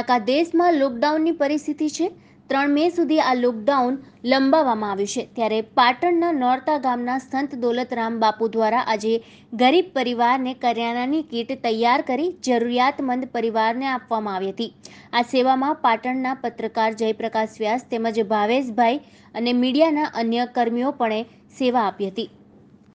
હાલ દેશમાં લોકડાઉનની પરિસ્થિતિ છે ત્રણ મે સુધી આ લોકડાઉન લંબાવવામાં આવ્યું છે ત્યારે પાટણના નોરતા ગામના સંત દોલતરામ બાપુ દ્વારા આજે ગરીબ પરિવારને કરિયાણાની કીટ તૈયાર કરી જરૂરિયાતમંદ પરિવારને આપવામાં આવી હતી આ સેવામાં પાટણના પત્રકાર જયપ્રકાશ વ્યાસ તેમજ ભાવેશભાઈ અને મીડિયાના અન્ય કર્મીઓ પણ સેવા આપી હતી